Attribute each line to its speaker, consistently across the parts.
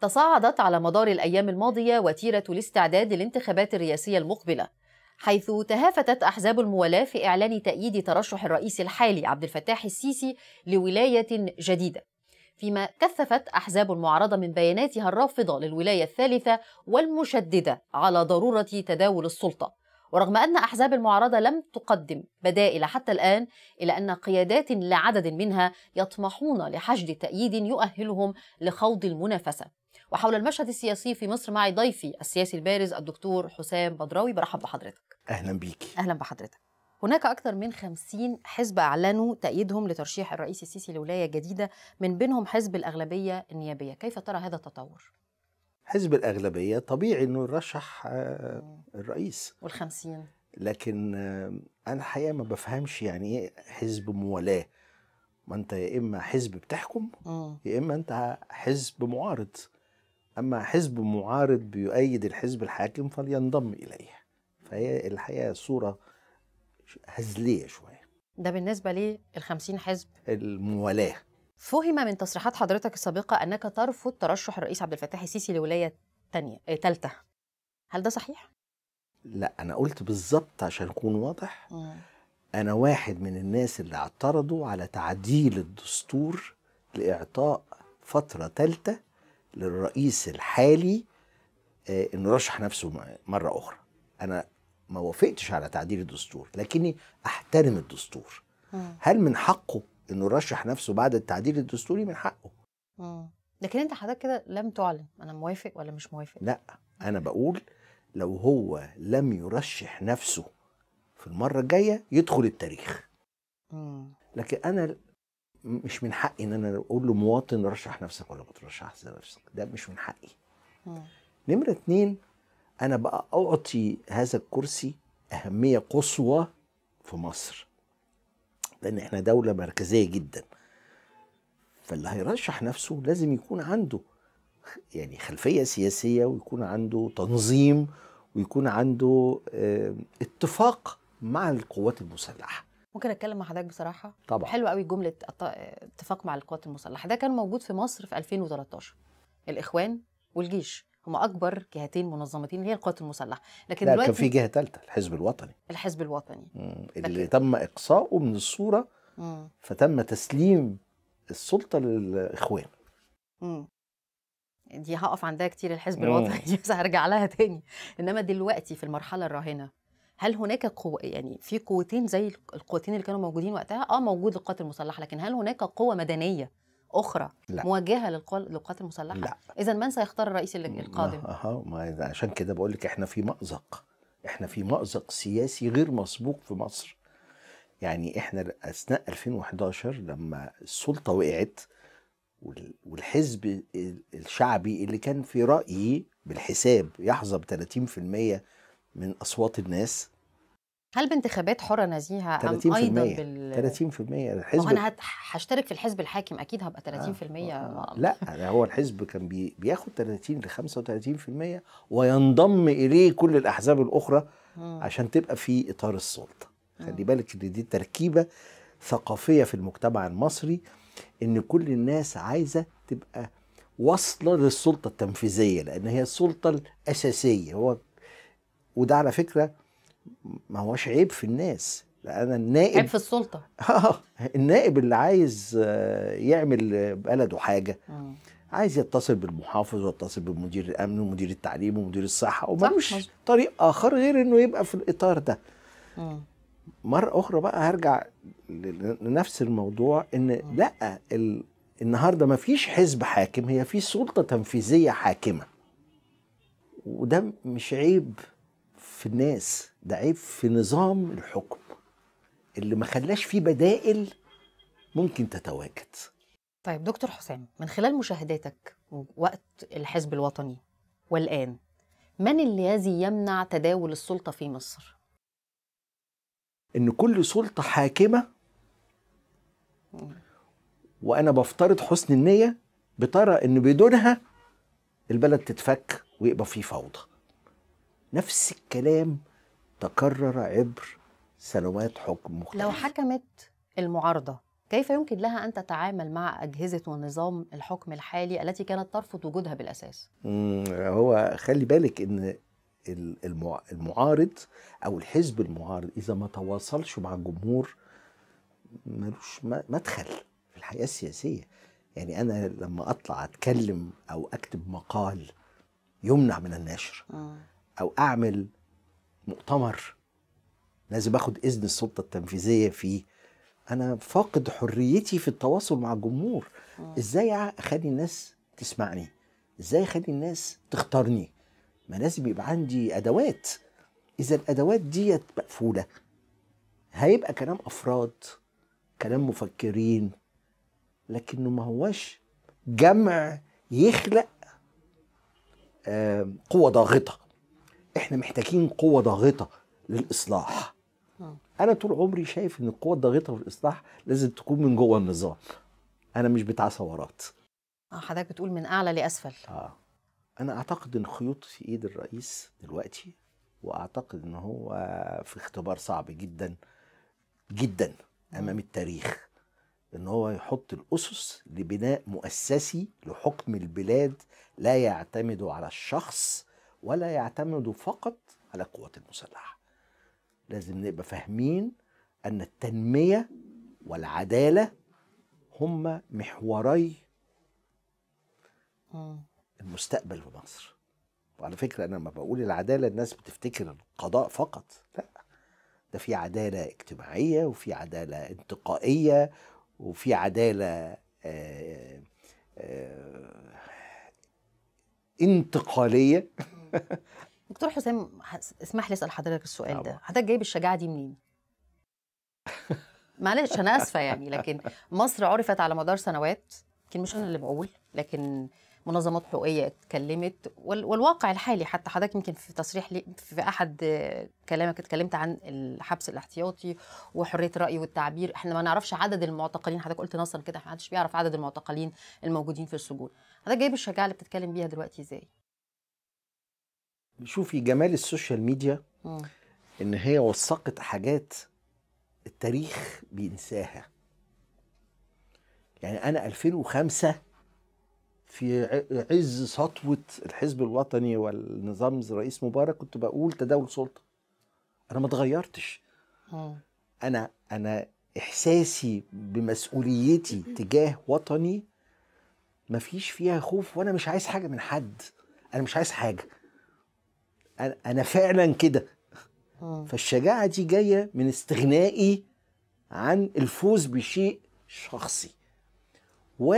Speaker 1: تصاعدت على مدار الأيام الماضية وتيرة الاستعداد للانتخابات الرئاسية المقبلة حيث تهافتت أحزاب الموالاة في إعلان تأييد ترشح الرئيس الحالي عبد الفتاح السيسي لولاية جديدة فيما كثفت أحزاب المعارضة من بياناتها الرافضة للولاية الثالثة والمشددة على ضرورة تداول السلطة ورغم أن أحزاب المعارضة لم تقدم بدائل حتى الآن إلا أن قيادات لعدد منها يطمحون لحشد تأييد يؤهلهم لخوض المنافسة وحول المشهد السياسي في مصر معي ضيفي السياسي البارز الدكتور حسام بدراوي برحب
Speaker 2: بحضرتك أهلا بيكي
Speaker 1: أهلا بحضرتك هناك أكثر من 50 حزب أعلنوا تأييدهم لترشيح الرئيس السيسي لولاية جديدة من بينهم حزب الأغلبية النيابية كيف ترى هذا
Speaker 2: التطور؟ حزب الأغلبية طبيعي أنه يرشح آه، الرئيس
Speaker 1: والخمسين
Speaker 2: لكن آه، أنا حقيقة ما بفهمش يعني إيه حزب موالاة ما أنت يا إما حزب بتحكم يا إما أنت حزب معارض أما حزب معارض بيؤيد الحزب الحاكم فلينضم إليه فهي الحقيقة صورة هزلية شوية
Speaker 1: ده بالنسبة للخمسين حزب
Speaker 2: الموالاة
Speaker 1: فهم من تصريحات حضرتك السابقة أنك ترفض ترشح الرئيس عبد الفتاح السيسي لولاية تانية آه، تالتة هل ده صحيح؟
Speaker 2: لا أنا قلت بالظبط عشان أكون واضح مم. أنا واحد من الناس اللي اعترضوا على تعديل الدستور لإعطاء فترة تالتة للرئيس الحالي آه، انه يرشح نفسه مره اخرى انا ما وافقتش على تعديل الدستور لكني احترم الدستور هل من حقه انه يرشح نفسه بعد التعديل الدستوري من حقه
Speaker 1: لكن انت حضرتك كده لم تعلن انا موافق ولا مش موافق لا
Speaker 2: انا بقول لو هو لم يرشح نفسه في المره الجايه يدخل التاريخ لكن انا مش من حقي ان انا اقول له مواطن رشح نفسك ولا ما ترشحش نفسك ده مش من حقي نمره اتنين انا بقى اعطي هذا الكرسي اهميه قصوى في مصر لان احنا دوله مركزيه جدا فاللي هيرشح نفسه لازم يكون عنده يعني خلفيه سياسيه ويكون عنده تنظيم ويكون عنده اتفاق مع القوات المسلحه
Speaker 1: ممكن اتكلم مع حضرتك بصراحه طبعا حلو قوي جمله اتفاق مع القوات المسلحه ده كان موجود في مصر في 2013 الاخوان والجيش هم اكبر جهتين منظمتين هي القوات المسلحه لكن لا دلوقتي كان في
Speaker 2: جهه ثالثه الحزب الوطني
Speaker 1: الحزب الوطني
Speaker 2: اللي لكن... تم اقصاؤه من الصوره مم. فتم تسليم السلطه للاخوان
Speaker 1: مم. دي هقف عندها كتير الحزب الوطني بس هرجع لها تاني انما دلوقتي في المرحله الراهنه هل هناك قوة يعني في قوتين زي القوتين اللي كانوا موجودين وقتها اه موجود القوات المسلحة لكن هل هناك قوة مدنية اخرى لا. موجهه للقوات المسلحه لا اذا من سيختار الرئيس القادم
Speaker 2: اها ما عشان كده بقول لك احنا في مازق احنا في مازق سياسي غير مسبوق في مصر يعني احنا اثناء 2011 لما السلطه وقعت والحزب الشعبي اللي كان في رايي بالحساب يحظى ب 30% من اصوات الناس
Speaker 1: هل بانتخابات حره نزيهه ام ايضا بال
Speaker 2: 30% الحزب انا
Speaker 1: هشترك في الحزب الحاكم اكيد هبقى 30% آه.
Speaker 2: لا لا هو الحزب كان بي... بياخد 30 ل 35% وينضم اليه كل الاحزاب الاخرى م. عشان تبقى في اطار السلطه خلي بالك ان دي تركيبه ثقافيه في المجتمع المصري ان كل الناس عايزه تبقى واصله للسلطه التنفيذيه لان هي السلطه الاساسيه هو وده على فكره ما هوش عيب في الناس انا النائب عيب في السلطه اه النائب اللي عايز آه، يعمل بلده حاجه عايز يتصل بالمحافظ ويتصل بمدير الامن ومدير التعليم ومدير الصحه ومفيش طريق اخر غير انه يبقى في الاطار ده مره اخرى بقى هرجع لنفس الموضوع ان لا النهارده ما فيش حزب حاكم هي في سلطه تنفيذيه حاكمه وده مش عيب في الناس ده عيب في نظام الحكم اللي ما خلاش فيه بدائل ممكن تتواجد
Speaker 1: طيب دكتور حسام من خلال مشاهداتك وقت الحزب الوطني والآن من الذي يمنع تداول السلطة في مصر؟
Speaker 2: إن كل سلطة حاكمة وأنا بفترض حسن النية بترى إن بدونها البلد تتفك ويبقى فيه فوضى نفس الكلام تكرر عبر سنوات حكم مختلفة
Speaker 1: لو حكمت المعارضة كيف يمكن لها أن تتعامل مع أجهزة ونظام الحكم الحالي التي كانت ترفض وجودها بالأساس؟
Speaker 2: هو خلي بالك أن المعارض أو الحزب المعارض إذا ما تواصلش مع الجمهور ملوش مدخل في الحياة السياسية يعني أنا لما أطلع أتكلم أو أكتب مقال يمنع من النشر آه. او اعمل مؤتمر لازم اخد اذن السلطه التنفيذيه فيه انا فاقد حريتي في التواصل مع الجمهور آه. ازاي اخلي الناس تسمعني ازاي اخلي الناس تختارني ما لازم يبقى عندي ادوات اذا الادوات ديت مقفوله هيبقى كلام افراد كلام مفكرين لكنه ما هوش جمع يخلق آه، قوه ضاغطه احنا محتاجين قوه ضاغطه للاصلاح آه. انا طول عمري شايف ان القوه الضاغطه في الاصلاح لازم تكون من جوه النظام انا مش بتاع ثورات
Speaker 1: اه حضرتك بتقول من اعلى لاسفل اه
Speaker 2: انا اعتقد ان خيوط في ايد الرئيس دلوقتي واعتقد ان هو في اختبار صعب جدا جدا آه. امام التاريخ ان هو يحط الاسس لبناء مؤسسي لحكم البلاد لا يعتمد على الشخص ولا يعتمدوا فقط على القوات المسلحة لازم نبقى فاهمين أن التنمية والعدالة هما محوري المستقبل في مصر وعلى فكرة أنا لما بقول العدالة الناس بتفتكر القضاء فقط لا ده في عدالة اجتماعية وفي عدالة انتقائية وفي عدالة آآ آه، آآ آه، انتقالية
Speaker 1: دكتور حسام اسمح لي اسال حضرتك السؤال ده حضرتك جايب الشجاعه دي منين معلش انا اسفه يعني لكن مصر عرفت على مدار سنوات يمكن مش انا اللي بقول لكن منظمات حقوقيه اتكلمت والواقع الحالي حتى حضرتك يمكن في تصريح لي في احد كلامك اتكلمت عن الحبس الاحتياطي وحريه الراي والتعبير احنا ما نعرفش عدد المعتقلين حضرتك قلت نصا كده ما حدش بيعرف عدد المعتقلين الموجودين في السجون حضرتك جايب الشجاعه اللي بتتكلم بيها دلوقتي ازاي
Speaker 2: شوفي جمال السوشيال ميديا م. ان هي وثقت حاجات التاريخ بينساها يعني انا 2005 في عز سطوه الحزب الوطني والنظام الرئيس مبارك كنت بقول تداول سلطه انا ما اتغيرتش انا انا احساسي بمسؤوليتي تجاه وطني مفيش فيها خوف وانا مش عايز حاجه من حد انا مش عايز حاجه انا فعلا كده فالشجاعه دي جايه من استغنائي عن الفوز بشيء شخصي و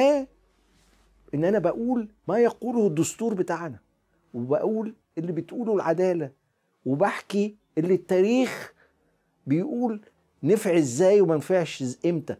Speaker 2: ان انا بقول ما يقوله الدستور بتاعنا وبقول اللي بتقوله العداله وبحكي اللي التاريخ بيقول نفع ازاي وما نفعش امتى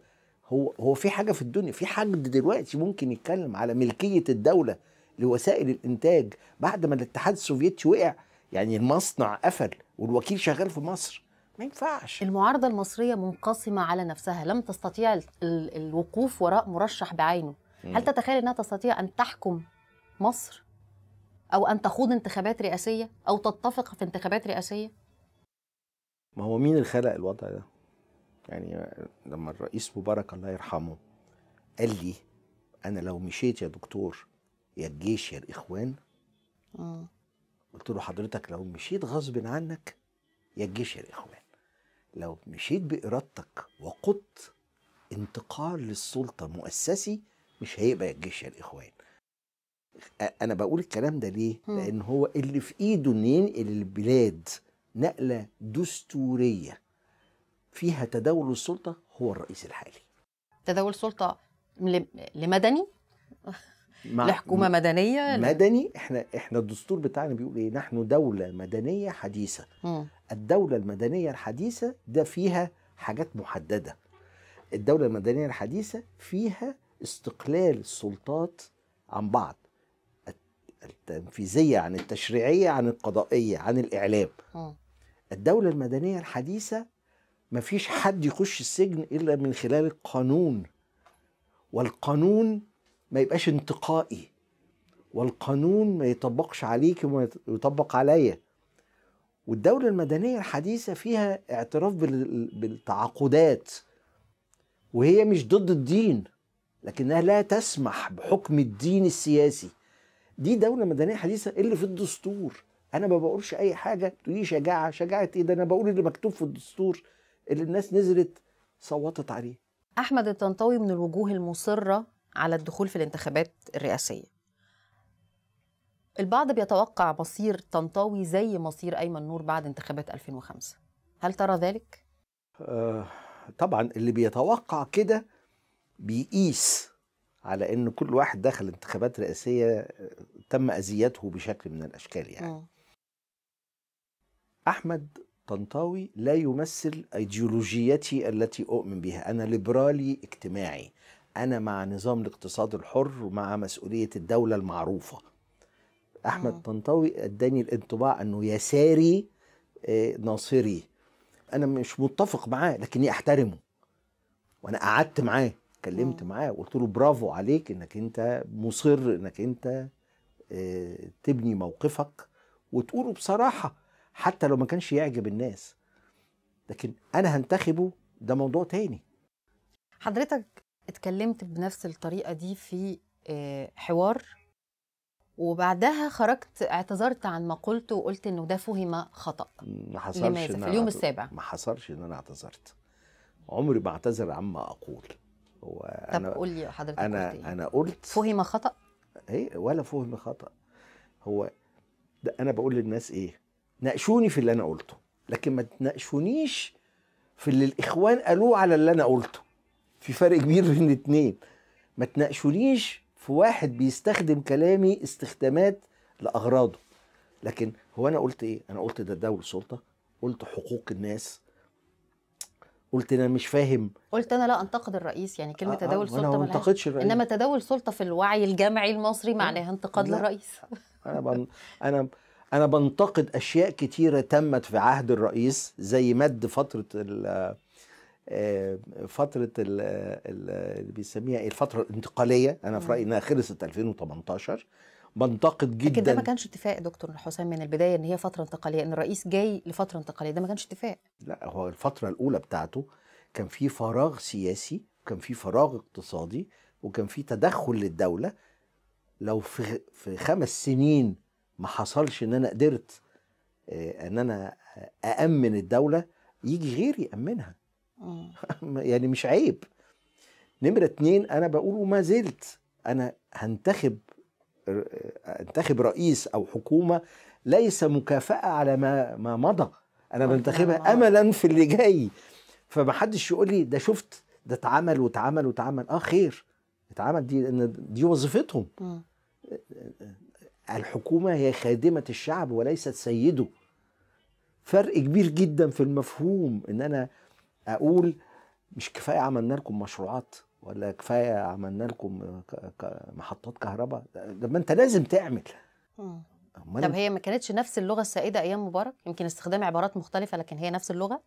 Speaker 2: هو هو في حاجه في الدنيا في حد دلوقتي ممكن يتكلم على ملكيه الدوله لوسائل الانتاج بعد ما الاتحاد السوفيتي وقع يعني المصنع قفل والوكيل شغال في مصر
Speaker 1: ما ينفعش المعارضه المصريه منقسمه على نفسها لم تستطيع الوقوف وراء مرشح بعينه هل تتخيل انها تستطيع ان تحكم مصر او ان تخوض انتخابات رئاسيه او تتفق في انتخابات رئاسيه
Speaker 2: ما هو مين اللي خلق الوضع ده يعني لما الرئيس مبارك الله يرحمه قال لي انا لو مشيت يا دكتور يا الجيش يا الاخوان م. قلت له حضرتك لو مشيت غصب عنك يا الجيش يا اخوان لو مشيت بارادتك وقدت انتقال للسلطه مؤسسي مش هيبقى يا الجيش يا اخوان انا بقول الكلام ده ليه لان هو اللي في ايده ان ينقل البلاد نقله دستوريه فيها تداول السلطه هو الرئيس الحالي تداول سلطه لمدني لحكومه
Speaker 1: مدنيه مدني
Speaker 2: احنا احنا الدستور بتاعنا بيقول ايه نحن دوله مدنيه حديثه م. الدوله المدنيه الحديثه ده فيها حاجات محدده الدوله المدنيه الحديثه فيها استقلال السلطات عن بعض التنفيذيه عن التشريعيه عن القضائيه عن الاعلام م. الدوله المدنيه الحديثه مفيش حد يخش السجن الا من خلال القانون والقانون ما يبقاش انتقائي والقانون ما يطبقش عليك وما يطبق عليا والدولة المدنية الحديثة فيها اعتراف بالتعاقدات وهي مش ضد الدين لكنها لا تسمح بحكم الدين السياسي دي دولة مدنية حديثة اللي في الدستور انا ما بقولش اي حاجة تقولي شجاعة شجاعة ايه ده انا بقول اللي مكتوب في الدستور اللي الناس نزلت صوتت عليه
Speaker 1: احمد الطنطاوي من الوجوه المصرة
Speaker 2: على الدخول في الانتخابات الرئاسيه
Speaker 1: البعض بيتوقع مصير طنطاوي زي مصير أيمن نور بعد انتخابات 2005 هل ترى ذلك؟
Speaker 2: آه طبعا اللي بيتوقع كده بيقيس على ان كل واحد دخل انتخابات رئاسية آه، تم أذيته بشكل من الأشكال يعني م. أحمد طنطاوي لا يمثل أيديولوجيتي التي أؤمن بها أنا ليبرالي اجتماعي انا مع نظام الاقتصاد الحر ومع مسؤوليه الدوله المعروفه احمد آه. طنطاوي اداني الانطباع انه يساري آه، ناصري انا مش متفق معاه لكني احترمه وانا قعدت معاه اتكلمت آه. معاه وقلت له برافو عليك انك انت مصر انك انت تبني موقفك وتقوله بصراحه حتى لو ما كانش يعجب الناس لكن انا هنتخبه ده موضوع تاني حضرتك
Speaker 1: اتكلمت بنفس الطريقة دي في آه، حوار وبعدها خرجت اعتذرت عن ما قلته وقلت انه ده فهم خطا ما حصلش لماذا في اليوم السابع ما
Speaker 2: حصلش ان انا اعتذرت عمري ما اعتذر عما اقول هو طب قول لي حضرتك انا قلت إيه؟ انا قلت فهم خطا ايه ولا فهم خطا هو ده انا بقول للناس ايه ناقشوني في اللي انا قلته لكن ما تناقشونيش في اللي الاخوان قالوه على اللي انا قلته في فرق كبير بين الاثنين ما تناقشونيش في واحد بيستخدم كلامي استخدامات لاغراضه لكن هو انا قلت ايه انا قلت ده دور سلطه قلت حقوق الناس قلت انا مش فاهم
Speaker 1: قلت انا لا انتقد الرئيس يعني كلمه آه, آه، تداول سلطه ما انتقدش الرئيس انما تداول سلطه في الوعي الجمعي المصري معناها آه، انتقاد للرئيس
Speaker 2: انا بن... انا انا بنتقد اشياء كتيره تمت في عهد الرئيس زي مد فتره ال... آه، فتره اللي بيسميها ايه الفتره الانتقاليه انا في رايي انها خلصت 2018 بنتقد جدا لكن ده ما كانش
Speaker 1: اتفاق يا دكتور حسام من البدايه ان هي فتره انتقاليه ان الرئيس جاي لفتره انتقاليه ده ما كانش اتفاق
Speaker 2: لا هو الفتره الاولى بتاعته كان في فراغ سياسي وكان في فراغ اقتصادي وكان في تدخل للدوله لو في في خمس سنين ما حصلش ان انا قدرت آه، ان انا اامن الدوله يجي غيري يامنها يعني مش عيب نمرة اتنين أنا بقول وما زلت أنا هنتخب انتخب رئيس أو حكومة ليس مكافأة على ما ما مضى أنا بنتخبها أملا في اللي جاي فمحدش يقول لي ده شفت ده اتعمل واتعمل واتعمل اه خير اتعمل دي ان دي وظيفتهم الحكومه هي خادمه الشعب وليست سيده فرق كبير جدا في المفهوم ان انا اقول مش كفايه عملنا لكم مشروعات ولا كفايه عملنا لكم محطات كهرباء لما انت لازم تعمل طب هي
Speaker 1: ما كانتش نفس اللغه السائده ايام مبارك يمكن استخدام عبارات مختلفه لكن هي نفس اللغه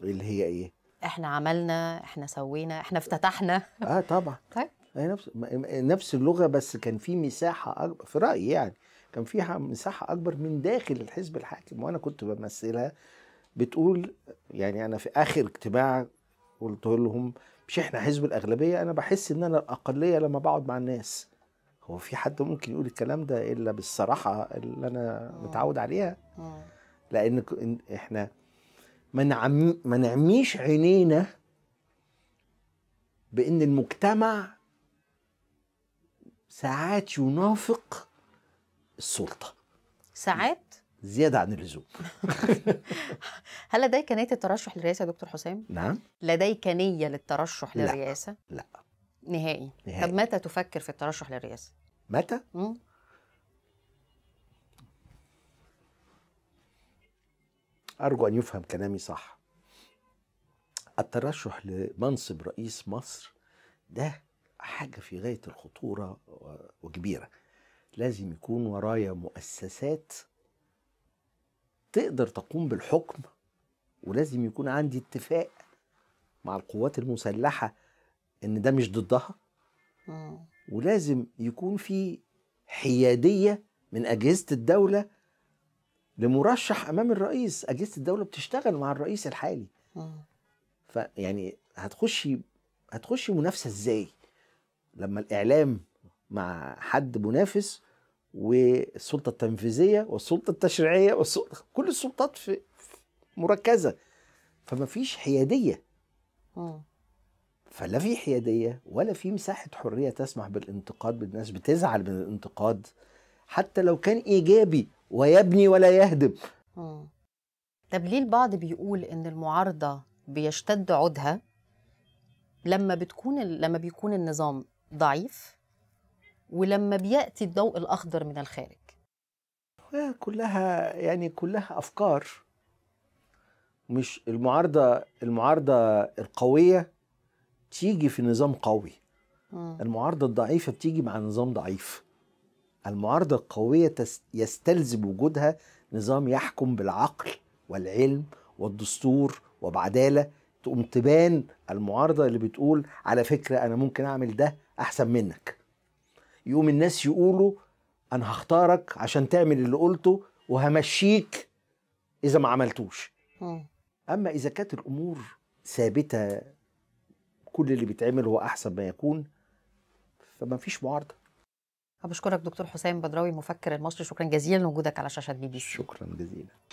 Speaker 2: اللي هي ايه
Speaker 1: احنا عملنا احنا سوينا احنا افتتحنا اه طبعا طيب
Speaker 2: هي نفس نفس اللغه بس كان في مساحه أكبر في رايي يعني كان فيها مساحه اكبر من داخل الحزب الحاكم وانا كنت بمثلها بتقول يعني انا في اخر اجتماع قلت لهم مش احنا حزب الاغلبيه انا بحس ان انا الاقليه لما بقعد مع الناس هو في حد ممكن يقول الكلام ده الا بالصراحه اللي انا متعود عليها لان احنا ما نعم-، ما نعميش عينينا بان المجتمع ساعات ينافق السلطه ساعات زياده عن اللزوم
Speaker 1: هل لديك نيه الترشح للرئاسه يا دكتور حسام نعم لديك نيه للترشح للرئاسه لا, لا. نهائي. نهائي طب متى تفكر في الترشح للرئاسه
Speaker 2: متى مم؟ أرجو أن يفهم كلامي صح الترشح لمنصب رئيس مصر ده حاجة في غاية الخطورة وكبيرة لازم يكون ورايا مؤسسات تقدر تقوم بالحكم ولازم يكون عندي اتفاق مع القوات المسلحه ان ده مش ضدها ولازم يكون في حياديه من اجهزه الدوله لمرشح امام الرئيس اجهزه الدوله بتشتغل مع الرئيس الحالي فيعني هتخشي هتخشي منافسه ازاي لما الاعلام مع حد منافس والسلطه التنفيذيه والسلطه التشريعيه والسلطة كل السلطات في مركزه فما فيش حياديه فلا في حياديه ولا في مساحه حريه تسمح بالانتقاد بالناس بتزعل من الانتقاد حتى لو كان ايجابي ويبني ولا يهدم طب ليه
Speaker 1: البعض بيقول ان المعارضه بيشتد عودها لما بتكون لما بيكون النظام ضعيف ولما بياتي الضوء الاخضر من الخارج
Speaker 2: آه، كلها يعني كلها افكار مش المعارضه المعارضه القويه تيجي في نظام قوي المعارضه الضعيفه بتيجي مع نظام ضعيف المعارضه القويه يستلزم وجودها نظام يحكم بالعقل والعلم والدستور وبعداله تقوم تبان المعارضه اللي بتقول على فكره انا ممكن اعمل ده احسن منك يقوم الناس يقولوا انا هختارك عشان تعمل اللي قلته وهمشيك اذا ما عملتوش اما اذا كانت الامور ثابته كل اللي بيتعمل هو احسن ما يكون فما فيش معارضه
Speaker 1: بشكرك دكتور حسين بدراوي مفكر المصري شكرا جزيلا لوجودك على شاشه بي بي سي شكرا جزيلا